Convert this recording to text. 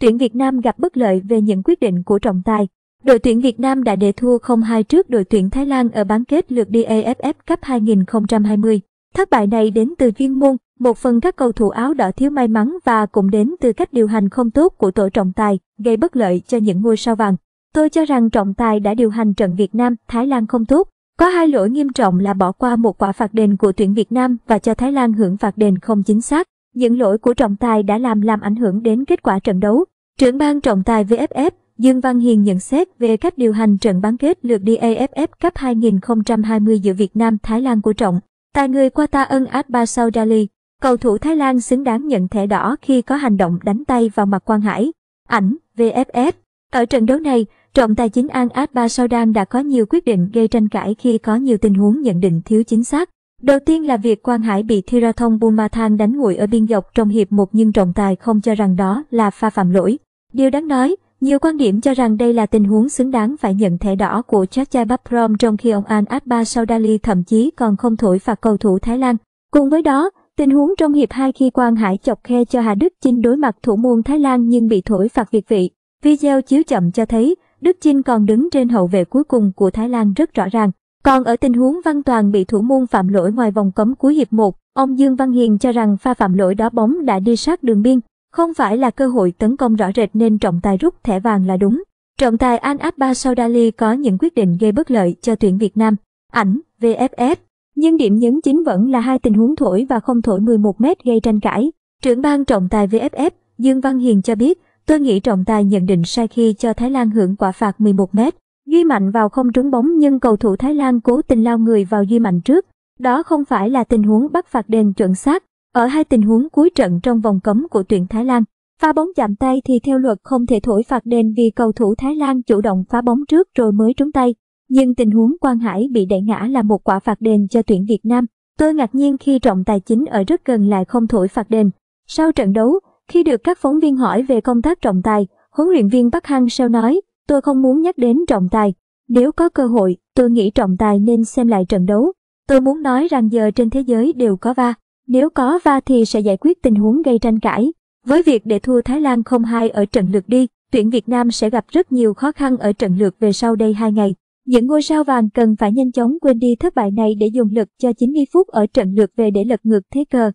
tuyển Việt Nam gặp bất lợi về những quyết định của trọng tài. Đội tuyển Việt Nam đã để thua 0-2 trước đội tuyển Thái Lan ở bán kết lượt đi AFF Cup 2020. Thất bại này đến từ chuyên môn, một phần các cầu thủ áo đỏ thiếu may mắn và cũng đến từ cách điều hành không tốt của tổ trọng tài, gây bất lợi cho những ngôi sao vàng. Tôi cho rằng trọng tài đã điều hành trận Việt Nam Thái Lan không tốt. Có hai lỗi nghiêm trọng là bỏ qua một quả phạt đền của tuyển Việt Nam và cho Thái Lan hưởng phạt đền không chính xác. Những lỗi của trọng tài đã làm làm ảnh hưởng đến kết quả trận đấu. Trưởng ban trọng tài VFF Dương Văn Hiền nhận xét về cách điều hành trận bán kết lượt đi AFF Cup 2020 giữa Việt Nam Thái Lan của trọng. Tài người Qatar Ân Adba Saudali, cầu thủ Thái Lan xứng đáng nhận thẻ đỏ khi có hành động đánh tay vào mặt Quang Hải. Ảnh VFF. Ở trận đấu này, trọng tài chính An Adba Saudan đã có nhiều quyết định gây tranh cãi khi có nhiều tình huống nhận định thiếu chính xác. Đầu tiên là việc Quang Hải bị Thirathong Bumathan đánh nguội ở biên dọc trong hiệp một nhưng trọng tài không cho rằng đó là pha phạm lỗi. Điều đáng nói, nhiều quan điểm cho rằng đây là tình huống xứng đáng phải nhận thẻ đỏ của Chachai Baprom trong khi ông An Atba Saudali thậm chí còn không thổi phạt cầu thủ Thái Lan. Cùng với đó, tình huống trong hiệp 2 khi Quang Hải chọc khe cho Hà Đức Chinh đối mặt thủ môn Thái Lan nhưng bị thổi phạt việt vị. Video chiếu chậm cho thấy, Đức Chinh còn đứng trên hậu vệ cuối cùng của Thái Lan rất rõ ràng. Còn ở tình huống Văn Toàn bị thủ môn phạm lỗi ngoài vòng cấm cuối hiệp 1, ông Dương Văn Hiền cho rằng pha phạm lỗi đó bóng đã đi sát đường biên, không phải là cơ hội tấn công rõ rệt nên trọng tài rút thẻ vàng là đúng. Trọng tài An Abba Saudali có những quyết định gây bất lợi cho tuyển Việt Nam. Ảnh, VFF. Nhưng điểm nhấn chính vẫn là hai tình huống thổi và không thổi 11m gây tranh cãi. Trưởng ban trọng tài VFF Dương Văn Hiền cho biết, tôi nghĩ trọng tài nhận định sai khi cho Thái Lan hưởng quả phạt 11m. Duy Mạnh vào không trúng bóng nhưng cầu thủ Thái Lan cố tình lao người vào Duy Mạnh trước. Đó không phải là tình huống bắt phạt đền chuẩn xác. Ở hai tình huống cuối trận trong vòng cấm của tuyển Thái Lan, phá bóng chạm tay thì theo luật không thể thổi phạt đền vì cầu thủ Thái Lan chủ động phá bóng trước rồi mới trúng tay. Nhưng tình huống Quang Hải bị đẩy ngã là một quả phạt đền cho tuyển Việt Nam. Tôi ngạc nhiên khi trọng tài chính ở rất gần lại không thổi phạt đền. Sau trận đấu, khi được các phóng viên hỏi về công tác trọng tài, huấn luyện viên Bắc Hang Seo nói, Tôi không muốn nhắc đến trọng tài. Nếu có cơ hội, tôi nghĩ trọng tài nên xem lại trận đấu. Tôi muốn nói rằng giờ trên thế giới đều có va. Nếu có va thì sẽ giải quyết tình huống gây tranh cãi. Với việc để thua Thái Lan không 2 ở trận lượt đi, tuyển Việt Nam sẽ gặp rất nhiều khó khăn ở trận lượt về sau đây hai ngày. Những ngôi sao vàng cần phải nhanh chóng quên đi thất bại này để dùng lực cho 90 phút ở trận lượt về để lật ngược thế cờ.